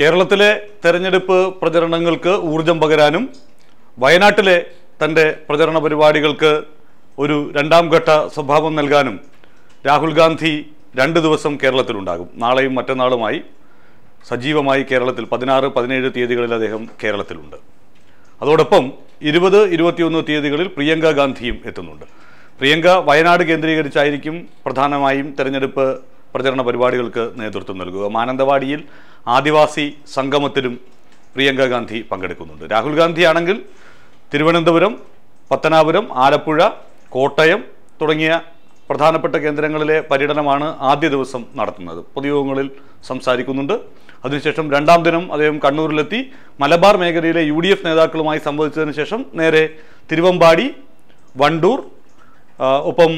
കേരളത്തിലെ തെരഞ്ഞെടുപ്പ് പ്രചരണങ്ങൾക്ക് ഊർജം പകരാനും വയനാട്ടിലെ തൻ്റെ പ്രചരണ പരിപാടികൾക്ക് ഒരു രണ്ടാം ഘട്ട സ്വഭാവം നൽകാനും രാഹുൽ ഗാന്ധി രണ്ട് ദിവസം കേരളത്തിലുണ്ടാകും നാളെയും മറ്റന്നാളുമായി സജീവമായി കേരളത്തിൽ പതിനാറ് പതിനേഴ് തീയതികളിൽ അദ്ദേഹം കേരളത്തിലുണ്ട് അതോടൊപ്പം ഇരുപത് ഇരുപത്തിയൊന്ന് തീയതികളിൽ പ്രിയങ്ക ഗാന്ധിയും എത്തുന്നുണ്ട് പ്രിയങ്ക വയനാട് കേന്ദ്രീകരിച്ചായിരിക്കും പ്രധാനമായും തെരഞ്ഞെടുപ്പ് പ്രചരണ പരിപാടികൾക്ക് നേതൃത്വം നൽകുക മാനന്തവാടിയിൽ ആദിവാസി സംഗമത്തിലും പ്രിയങ്ക ഗാന്ധി പങ്കെടുക്കുന്നുണ്ട് രാഹുൽ ഗാന്ധി ആണെങ്കിൽ തിരുവനന്തപുരം പത്തനാപുരം ആലപ്പുഴ കോട്ടയം തുടങ്ങിയ പ്രധാനപ്പെട്ട കേന്ദ്രങ്ങളിലെ പര്യടനമാണ് ആദ്യ ദിവസം നടത്തുന്നത് പൊതുയോഗങ്ങളിൽ സംസാരിക്കുന്നുണ്ട് അതിനുശേഷം രണ്ടാം ദിനം അദ്ദേഹം കണ്ണൂരിലെത്തി മലബാർ മേഖലയിലെ യു നേതാക്കളുമായി സംവദിച്ചതിന് ശേഷം നേരെ തിരുവമ്പാടി വണ്ടൂർ ഒപ്പം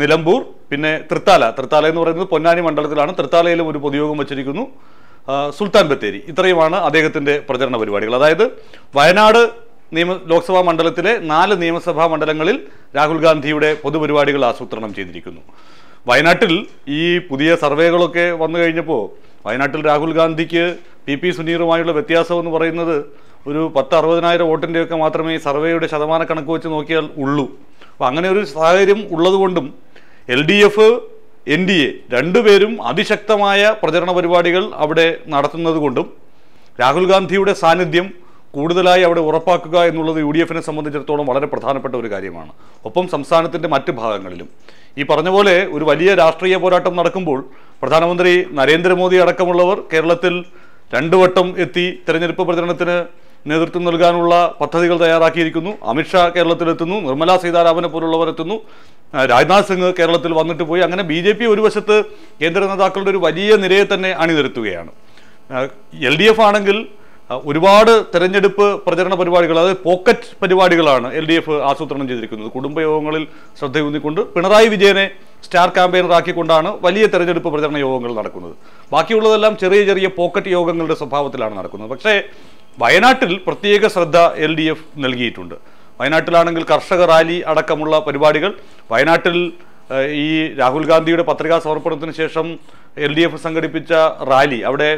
നിലമ്പൂർ പിന്നെ തൃത്താല തൃത്താല എന്ന് പറയുന്നത് പൊന്നാനി മണ്ഡലത്തിലാണ് തൃത്താലയിലും ഒരു പൊതുയോഗം വച്ചിരിക്കുന്നു സുൽത്താൻ ബത്തേരി ഇത്രയുമാണ് അദ്ദേഹത്തിൻ്റെ പ്രചരണ പരിപാടികൾ അതായത് വയനാട് നിയമ ലോക്സഭാ മണ്ഡലത്തിലെ നാല് നിയമസഭാ മണ്ഡലങ്ങളിൽ രാഹുൽ ഗാന്ധിയുടെ പൊതുപരിപാടികൾ ആസൂത്രണം ചെയ്തിരിക്കുന്നു വയനാട്ടിൽ ഈ പുതിയ സർവേകളൊക്കെ വന്നു കഴിഞ്ഞപ്പോൾ വയനാട്ടിൽ രാഹുൽ ഗാന്ധിക്ക് പി പി സുനീറുമായുള്ള വ്യത്യാസം എന്ന് പറയുന്നത് ഒരു പത്ത് അറുപതിനായിരം വോട്ടിൻ്റെയൊക്കെ മാത്രമേ സർവേയുടെ ശതമാന കണക്ക് വെച്ച് നോക്കിയാൽ ഉള്ളൂ അപ്പോൾ അങ്ങനെ ഒരു സാഹചര്യം ഉള്ളതുകൊണ്ടും L D F N D A രണ്ടുപേരും അതിശക്തമായ പ്രചരണ പരിപാടികൾ അവിടെ നടത്തുന്നത് കൊണ്ടും രാഹുൽ ഗാന്ധിയുടെ സാന്നിധ്യം കൂടുതലായി അവിടെ ഉറപ്പാക്കുക എന്നുള്ളത് യു ഡി എഫിനെ സംബന്ധിച്ചിടത്തോളം വളരെ പ്രധാനപ്പെട്ട ഒരു കാര്യമാണ് ഒപ്പം സംസ്ഥാനത്തിൻ്റെ മറ്റ് ഭാഗങ്ങളിലും ഈ പറഞ്ഞ പോലെ ഒരു വലിയ രാഷ്ട്രീയ പോരാട്ടം നടക്കുമ്പോൾ പ്രധാനമന്ത്രി നരേന്ദ്രമോദി അടക്കമുള്ളവർ കേരളത്തിൽ രണ്ടു വട്ടം എത്തി തെരഞ്ഞെടുപ്പ് പ്രചരണത്തിന് നേതൃത്വം നൽകാനുള്ള പദ്ധതികൾ തയ്യാറാക്കിയിരിക്കുന്നു അമിത്ഷാ കേരളത്തിലെത്തുന്നു നിർമ്മലാ സീതാരാമനെ പോലുള്ളവരെത്തുന്നു രാജ്നാഥ് സിംഗ് കേരളത്തിൽ വന്നിട്ട് പോയി അങ്ങനെ ബി ജെ പി ഒരു വശത്ത് കേന്ദ്ര നേതാക്കളുടെ ഒരു വലിയ നിരയെ തന്നെ അണിനിരത്തുകയാണ് എൽ ഡി എഫ് ആണെങ്കിൽ ഒരുപാട് തെരഞ്ഞെടുപ്പ് പ്രചരണ പരിപാടികൾ അതായത് പോക്കറ്റ് പരിപാടികളാണ് എൽ ഡി എഫ് ആസൂത്രണം ചെയ്തിരിക്കുന്നത് കുടുംബയോഗങ്ങളിൽ ശ്രദ്ധയൂന്നിക്കൊണ്ട് പിണറായി വിജയനെ സ്റ്റാർ ക്യാമ്പയിനറാക്കിക്കൊണ്ടാണ് വലിയ തെരഞ്ഞെടുപ്പ് പ്രചരണ യോഗങ്ങൾ നടക്കുന്നത് ബാക്കിയുള്ളതെല്ലാം ചെറിയ ചെറിയ പോക്കറ്റ് യോഗങ്ങളുടെ സ്വഭാവത്തിലാണ് നടക്കുന്നത് പക്ഷേ വയനാട്ടിൽ പ്രത്യേക ശ്രദ്ധ എൽ ഡി എഫ് നൽകിയിട്ടുണ്ട് വയനാട്ടിലാണെങ്കിൽ കർഷക റാലി അടക്കമുള്ള പരിപാടികൾ വയനാട്ടിൽ ഈ രാഹുൽ ഗാന്ധിയുടെ പത്രികാ സമർപ്പണത്തിന് ശേഷം എൽ ഡി എഫ് സംഘടിപ്പിച്ച റാലി അവിടെ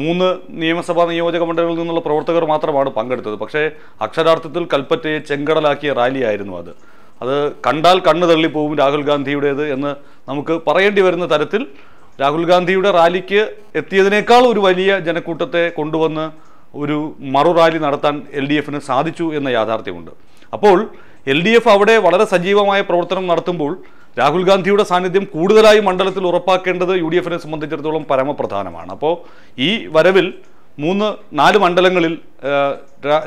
മൂന്ന് നിയമസഭാ നിയോജക മണ്ഡലങ്ങളിൽ നിന്നുള്ള പ്രവർത്തകർ മാത്രമാണ് പങ്കെടുത്തത് പക്ഷേ അക്ഷരാർത്ഥത്തിൽ കൽപ്പറ്റയെ ചെങ്കടലാക്കിയ റാലിയായിരുന്നു അത് അത് കണ്ടാൽ കണ്ണു തള്ളിപ്പോവും രാഹുൽ ഗാന്ധിയുടേത് എന്ന് നമുക്ക് പറയേണ്ടി വരുന്ന തരത്തിൽ രാഹുൽ ഗാന്ധിയുടെ റാലിക്ക് എത്തിയതിനേക്കാൾ ഒരു വലിയ ജനക്കൂട്ടത്തെ കൊണ്ടുവന്ന് ഒരു മറു റാലി നടത്താൻ എൽ ഡി എഫിന് സാധിച്ചു എന്ന യാഥാർത്ഥ്യമുണ്ട് അപ്പോൾ എൽ ഡി എഫ് അവിടെ വളരെ സജീവമായ പ്രവർത്തനം നടത്തുമ്പോൾ രാഹുൽ ഗാന്ധിയുടെ സാന്നിധ്യം കൂടുതലായി മണ്ഡലത്തിൽ ഉറപ്പാക്കേണ്ടത് യു ഡി എഫിനെ സംബന്ധിച്ചിടത്തോളം പരമപ്രധാനമാണ് അപ്പോൾ ഈ വരവിൽ മൂന്ന് നാല് മണ്ഡലങ്ങളിൽ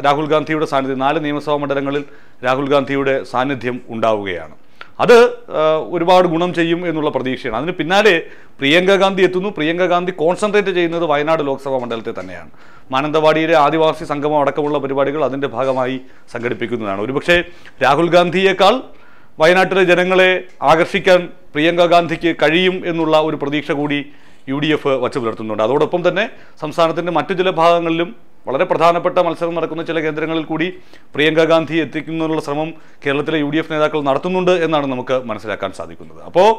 രാഹുൽ ഗാന്ധിയുടെ സാന്നിധ്യം നാല് നിയമസഭാ മണ്ഡലങ്ങളിൽ രാഹുൽ ഗാന്ധിയുടെ സാന്നിധ്യം ഉണ്ടാവുകയാണ് അത് ഒരുപാട് ഗുണം ചെയ്യും എന്നുള്ള പ്രതീക്ഷയാണ് അതിന് പിന്നാലെ പ്രിയങ്ക ഗാന്ധി എത്തുന്നു പ്രിയങ്ക ഗാന്ധി കോൺസെൻട്രേറ്റ് ചെയ്യുന്നത് വയനാട് ലോക്സഭാ മണ്ഡലത്തിൽ തന്നെയാണ് മാനന്തവാടിയിലെ ആദിവാസി സംഗമം അടക്കമുള്ള പരിപാടികൾ അതിൻ്റെ ഭാഗമായി സംഘടിപ്പിക്കുന്നതാണ് ഒരുപക്ഷെ രാഹുൽ ഗാന്ധിയേക്കാൾ വയനാട്ടിലെ ജനങ്ങളെ ആകർഷിക്കാൻ പ്രിയങ്ക ഗാന്ധിക്ക് കഴിയും എന്നുള്ള ഒരു പ്രതീക്ഷ കൂടി യു ഡി എഫ് വച്ചു പുലർത്തുന്നുണ്ട് അതോടൊപ്പം തന്നെ സംസ്ഥാനത്തിൻ്റെ മറ്റു ചില ഭാഗങ്ങളിലും വളരെ പ്രധാനപ്പെട്ട മത്സരം നടക്കുന്ന ചില കേന്ദ്രങ്ങളിൽ കൂടി പ്രിയങ്ക ഗാന്ധി എത്തിക്കുന്നതിനുള്ള ശ്രമം കേരളത്തിലെ യു നേതാക്കൾ നടത്തുന്നുണ്ട് എന്നാണ് നമുക്ക് മനസ്സിലാക്കാൻ സാധിക്കുന്നത് അപ്പോൾ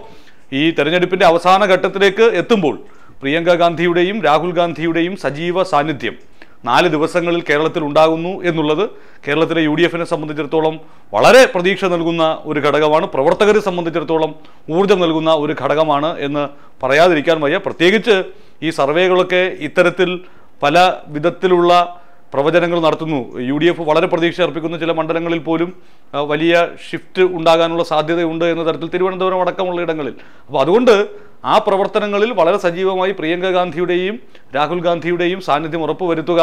ഈ തെരഞ്ഞെടുപ്പിൻ്റെ അവസാന ഘട്ടത്തിലേക്ക് എത്തുമ്പോൾ പ്രിയങ്ക ഗാന്ധിയുടെയും രാഹുൽ ഗാന്ധിയുടെയും സജീവ സാന്നിധ്യം നാല് ദിവസങ്ങളിൽ കേരളത്തിൽ ഉണ്ടാകുന്നു എന്നുള്ളത് കേരളത്തിലെ യു ഡി എഫിനെ സംബന്ധിച്ചിടത്തോളം വളരെ പ്രതീക്ഷ നൽകുന്ന ഒരു ഘടകമാണ് പ്രവർത്തകരെ സംബന്ധിച്ചിടത്തോളം ഊർജ്ജം നൽകുന്ന ഒരു ഘടകമാണ് എന്ന് പറയാതിരിക്കാൻ വയ്യ പ്രത്യേകിച്ച് ഈ സർവേകളൊക്കെ ഇത്തരത്തിൽ പല വിധത്തിലുള്ള പ്രവചനങ്ങൾ നടത്തുന്നു യു ഡി എഫ് വളരെ പ്രതീക്ഷ അർപ്പിക്കുന്ന ചില മണ്ഡലങ്ങളിൽ പോലും വലിയ ഷിഫ്റ്റ് ഉണ്ടാകാനുള്ള സാധ്യതയുണ്ട് എന്ന തരത്തിൽ തിരുവനന്തപുരം അടക്കമുള്ള ഇടങ്ങളിൽ അപ്പോൾ അതുകൊണ്ട് ആ പ്രവർത്തനങ്ങളിൽ വളരെ സജീവമായി പ്രിയങ്ക ഗാന്ധിയുടെയും രാഹുൽ ഗാന്ധിയുടെയും സാന്നിധ്യം ഉറപ്പുവരുത്തുക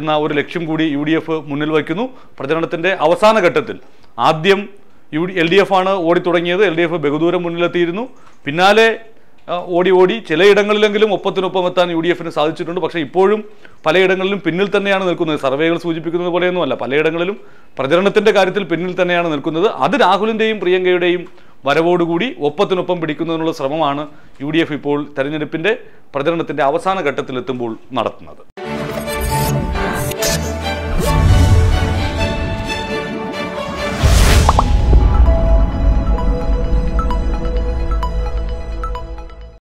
എന്ന ഒരു ലക്ഷ്യം കൂടി യു ഡി എഫ് മുന്നിൽ വയ്ക്കുന്നു പ്രചരണത്തിൻ്റെ അവസാന ഘട്ടത്തിൽ ആദ്യം U D L D F ആണ് ഓടിത്തുടങ്ങിയത് എൽ ഡി എഫ് ബഹുദൂരം മുന്നിലെത്തിയിരുന്നു പിന്നാലെ ഓടി ഓടി ചിലയിടങ്ങളിലെങ്കിലും ഒപ്പത്തിനൊപ്പം എത്താൻ യു ഡി എഫിന് സാധിച്ചിട്ടുണ്ട് പക്ഷേ ഇപ്പോഴും പലയിടങ്ങളിലും പിന്നിൽ തന്നെയാണ് നിൽക്കുന്നത് സർവേകൾ സൂചിപ്പിക്കുന്നത് പോലെയൊന്നുമല്ല പലയിടങ്ങളിലും പ്രചരണത്തിൻ്റെ കാര്യത്തിൽ പിന്നിൽ തന്നെയാണ് നിൽക്കുന്നത് അത് രാഹുലിൻ്റെയും പ്രിയങ്കയുടെയും വരവോടുകൂടി ഒപ്പത്തിനൊപ്പം പിടിക്കുന്നതിനുള്ള ശ്രമമാണ് യു ഇപ്പോൾ തെരഞ്ഞെടുപ്പിൻ്റെ പ്രചരണത്തിൻ്റെ അവസാന ഘട്ടത്തിലെത്തുമ്പോൾ നടത്തുന്നത്